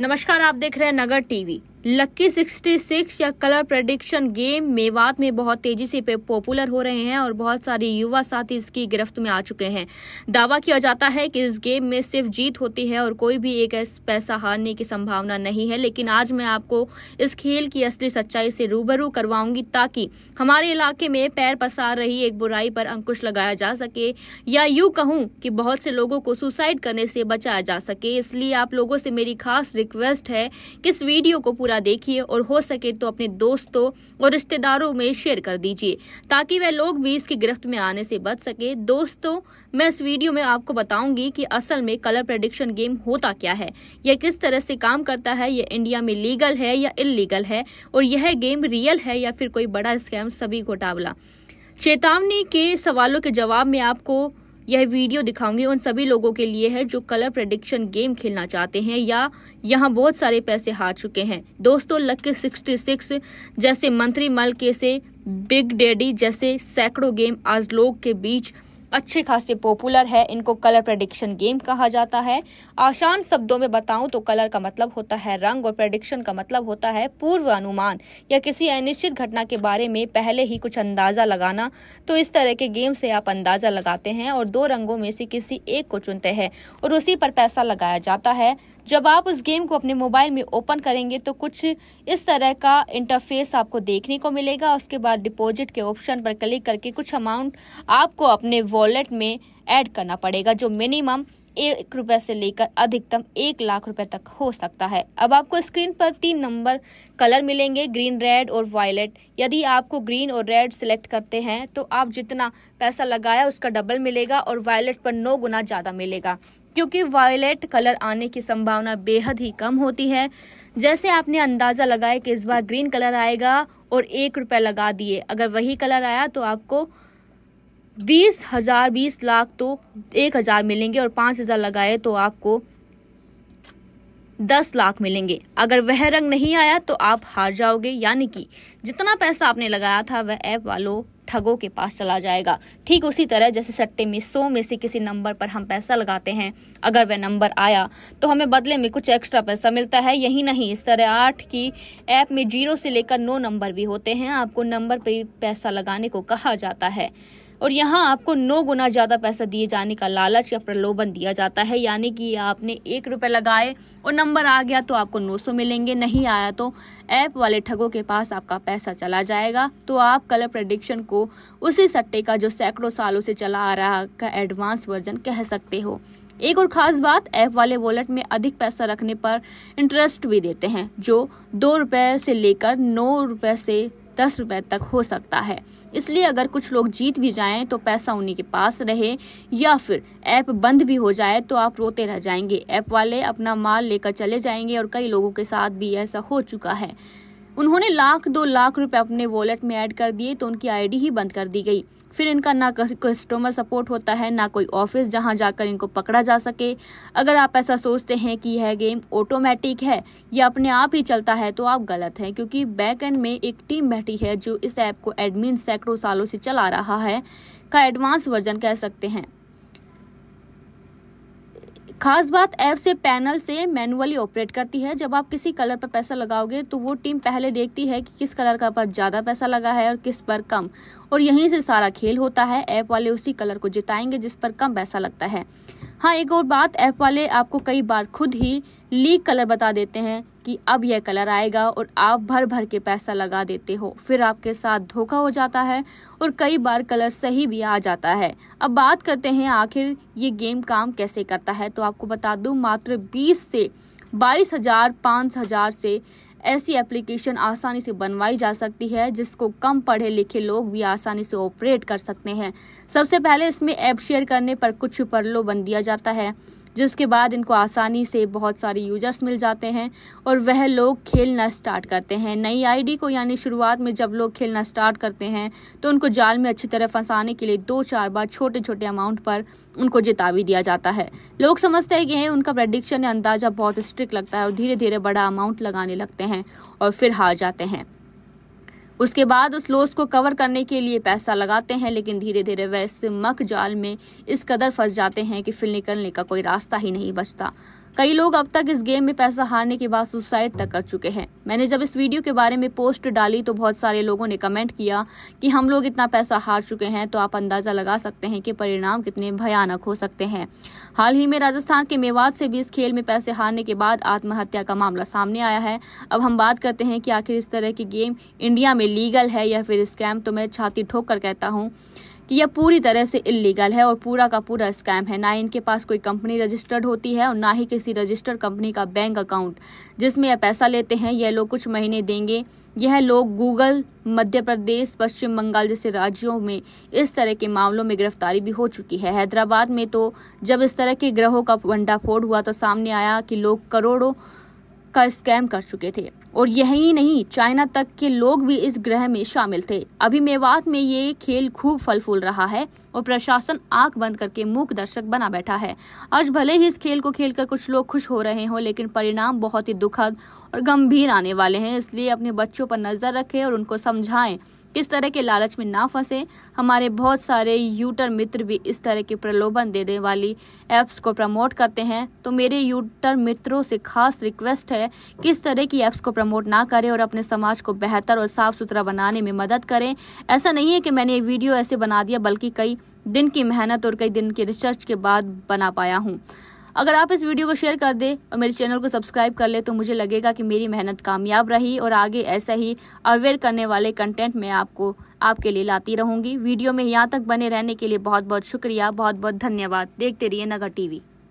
नमस्कार आप देख रहे हैं नगर टीवी लक्की 66 या कलर प्रडिक्शन गेम मेवात में बहुत तेजी से पॉपुलर हो रहे हैं और बहुत सारे युवा साथी इसकी गिरफ्त में आ चुके हैं दावा किया जाता है कि इस गेम में सिर्फ जीत होती है और कोई भी एक पैसा हारने की संभावना नहीं है लेकिन आज मैं आपको इस खेल की असली सच्चाई से रूबरू करवाऊंगी ताकि हमारे इलाके में पैर पसार रही एक बुराई पर अंकुश लगाया जा सके या यूं कहूं कि बहुत से लोगों को सुसाइड करने से बचाया जा सके इसलिए आप लोगों से मेरी खास रिक्वेस्ट है कि इस वीडियो को पूरा मुद्दा देखिए और हो सके तो अपने दोस्तों और रिश्तेदारों में शेयर कर दीजिए ताकि वह लोग भी इसकी गिरफ्त में आने से बच सके दोस्तों मैं इस वीडियो में आपको बताऊंगी कि असल में कलर प्रडिक्शन गेम होता क्या है यह किस तरह से काम करता है यह इंडिया में लीगल है या इलीगल है और यह गेम रियल है या फिर कोई बड़ा स्कैम सभी घोटावला चेतावनी के सवालों के जवाब में आपको यह वीडियो दिखाऊंगी उन सभी लोगों के लिए है जो कलर प्रडिक्शन गेम खेलना चाहते हैं या यहाँ बहुत सारे पैसे हार चुके हैं दोस्तों लक्की सिक्सटी सिक्स जैसे मंत्री मल के से बिग डैडी जैसे सैकड़ों गेम आज लोग के बीच अच्छे खासे पॉपुलर है इनको कलर प्रडिक्शन गेम कहा जाता है आसान शब्दों में बताऊं तो कलर का मतलब होता है रंग और प्रडिक्शन का मतलब होता है पूर्व अनुमान या किसी अनिश्चित घटना के बारे में पहले ही कुछ अंदाजा लगाना तो इस तरह के गेम से आप अंदाजा लगाते हैं और दो रंगों में से किसी एक को चुनते हैं और उसी पर पैसा लगाया जाता है जब आप उस गेम को अपने मोबाइल में ओपन करेंगे तो कुछ इस तरह का इंटरफेस आपको देखने को मिलेगा उसके बाद डिपॉजिट के ऑप्शन पर क्लिक करके कुछ अमाउंट आपको अपने वॉलेट में ऐड करना पड़ेगा जो मिनिमम एक रुपये से लेकर अधिकतम एक लाख रुपए तक हो सकता है अब आपको स्क्रीन पर तीन नंबर कलर मिलेंगे ग्रीन रेड और वायलेट यदि आपको ग्रीन और रेड सिलेक्ट करते हैं तो आप जितना पैसा लगाया उसका डबल मिलेगा और वायलेट पर नौ गुना ज़्यादा मिलेगा क्योंकि वायलेट कलर आने की संभावना बेहद ही कम होती है जैसे आपने अंदाज़ा लगाया कि इस बार ग्रीन कलर आएगा और एक रुपये लगा दिए अगर वही कलर आया तो आपको बीस हज़ार बीस लाख तो एक हज़ार मिलेंगे और पांच हज़ार लगाए तो आपको दस लाख मिलेंगे अगर वह रंग नहीं आया तो आप हार जाओगे यानी कि जितना पैसा आपने लगाया था वह ऐप वालों ठगों के पास चला जाएगा ठीक उसी तरह जैसे सट्टे में सौ में से किसी नंबर पर हम पैसा लगाते हैं अगर वह नंबर आया तो हमें बदले में कुछ एक्स्ट्रा पैसा मिलता है यही नहीं इस तरह आठ की ऐप में जीरो से लेकर नौ नंबर भी होते हैं आपको नंबर पर पैसा लगाने को कहा जाता है और यहाँ आपको नौ गुना ज़्यादा पैसा दिए जाने का लालच या प्रलोभन दिया जाता है यानी कि आपने एक रुपए लगाए और नंबर आ गया तो आपको नौ सौ मिलेंगे नहीं आया तो ऐप वाले ठगों के पास आपका पैसा चला जाएगा तो आप कलर प्रडिक्शन को उसी सट्टे का जो सैकड़ों सालों से चला आ रहा का एडवांस वर्जन कह सकते हो एक और ख़ास बात ऐप वाले वॉलेट में अधिक पैसा रखने पर इंटरेस्ट भी देते हैं जो दो रुपए से लेकर नौ रुपए से दस रुपए तक हो सकता है इसलिए अगर कुछ लोग जीत भी जाएं तो पैसा उन्हीं के पास रहे या फिर ऐप बंद भी हो जाए तो आप रोते रह जाएंगे ऐप वाले अपना माल लेकर चले जाएंगे और कई लोगों के साथ भी ऐसा हो चुका है उन्होंने लाख दो लाख रुपए अपने वॉलेट में ऐड कर दिए तो उनकी आईडी ही बंद कर दी गई फिर इनका ना कस्टमर सपोर्ट होता है ना कोई ऑफिस जहां जाकर इनको पकड़ा जा सके अगर आप ऐसा सोचते हैं कि यह गेम ऑटोमेटिक है या अपने आप ही चलता है तो आप गलत हैं क्योंकि बैक एंड में एक टीम बैठी है जो इस ऐप को एडमिन सैकड़ों सालों से चला रहा है का एडवांस वर्जन कह सकते हैं खास बात ऐप से पैनल से मैनुअली ऑपरेट करती है जब आप किसी कलर पर पैसा लगाओगे तो वो टीम पहले देखती है कि किस कलर का पर ज़्यादा पैसा लगा है और किस पर कम और यहीं से सारा खेल होता है ऐप वाले उसी कलर को जिताएंगे जिस पर कम पैसा लगता है हाँ एक और बात ऐप वाले आपको कई बार खुद ही लीक कलर बता देते हैं कि अब यह कलर आएगा और आप भर भर के पैसा लगा देते हो फिर आपके साथ धोखा हो जाता है और कई बार कलर सही भी आ जाता है अब बात करते हैं आखिर ये गेम काम कैसे करता है तो आपको बता दूं मात्र 20 से बाईस हजार पाँच हजार से ऐसी एप्लीकेशन आसानी से बनवाई जा सकती है जिसको कम पढ़े लिखे लोग भी आसानी से ऑपरेट कर सकते हैं सबसे पहले इसमें ऐप शेयर करने पर कुछ पर लो बन दिया जाता है जिसके बाद इनको आसानी से बहुत सारे यूजर्स मिल जाते हैं और वह लोग खेलना स्टार्ट करते हैं नई आईडी को यानी शुरुआत में जब लोग खेलना स्टार्ट करते हैं तो उनको जाल में अच्छी तरह फंसाने के लिए दो चार बार छोटे छोटे अमाउंट पर उनको जिता भी दिया जाता है लोग समझते हैं कि उनका प्रडिक्शन या अंदाज़ा बहुत स्ट्रिक्ट लगता है और धीरे धीरे बड़ा अमाउंट लगाने लगते हैं और फिर हार जाते हैं उसके बाद उस लॉस को कवर करने के लिए पैसा लगाते हैं लेकिन धीरे धीरे वह इस मक जाल में इस कदर फंस जाते हैं कि फिर निकलने का कोई रास्ता ही नहीं बचता कई लोग अब तक इस गेम में पैसा हारने के बाद सुसाइड तक कर चुके हैं मैंने जब इस वीडियो के बारे में पोस्ट डाली तो बहुत सारे लोगों ने कमेंट किया कि हम लोग इतना पैसा हार चुके हैं तो आप अंदाजा लगा सकते हैं कि परिणाम कितने भयानक हो सकते हैं हाल ही में राजस्थान के मेवात से भी इस खेल में पैसे हारने के बाद आत्महत्या का मामला सामने आया है अब हम बात करते हैं कि आखिर इस तरह की गेम इंडिया में लीगल है या फिर स्कैम तो मैं छाती ठोक कर कहता हूँ कि यह पूरी तरह से इलीगल है और पूरा का पूरा स्कैम है ना इनके पास कोई कंपनी रजिस्टर्ड होती है और ना ही किसी रजिस्टर्ड कंपनी का बैंक अकाउंट जिसमें यह पैसा लेते हैं यह लोग कुछ महीने देंगे यह लोग गूगल मध्य प्रदेश पश्चिम बंगाल जैसे राज्यों में इस तरह के मामलों में गिरफ्तारी भी हो चुकी है हैदराबाद में तो जब इस तरह के ग्रहों का भंडाफोड़ हुआ तो सामने आया कि लोग करोड़ों का स्कैम कर चुके थे और यही नहीं चाइना तक के लोग भी इस ग्रह में शामिल थे अभी मेवात में ये खेल खूब फल फूल रहा है और प्रशासन आंख बंद करके मूक दर्शक बना बैठा है आज भले ही इस खेल को खेलकर कुछ लोग खुश हो रहे हों लेकिन परिणाम बहुत ही दुखद और गंभीर आने वाले हैं इसलिए अपने बच्चों पर नज़र रखें और उनको समझाएं किस तरह के लालच में ना फंसे हमारे बहुत सारे यूटर मित्र भी इस तरह के प्रलोभन देने वाली ऐप्स को प्रमोट करते हैं तो मेरे यूटर मित्रों से खास रिक्वेस्ट है कि इस तरह की ऐप्स को प्रमोट ना करें और अपने समाज को बेहतर और साफ सुथरा बनाने में मदद करें ऐसा नहीं है कि मैंने ये वीडियो ऐसे बना दिया बल्कि कई दिन की मेहनत और कई दिन की रिसर्च के बाद बना पाया हूँ अगर आप इस वीडियो को शेयर कर दे और मेरे चैनल को सब्सक्राइब कर ले तो मुझे लगेगा कि मेरी मेहनत कामयाब रही और आगे ऐसा ही अवेयर करने वाले कंटेंट मैं आपको आपके लिए लाती रहूंगी वीडियो में यहाँ तक बने रहने के लिए बहुत बहुत शुक्रिया बहुत बहुत धन्यवाद देखते रहिए नगर टीवी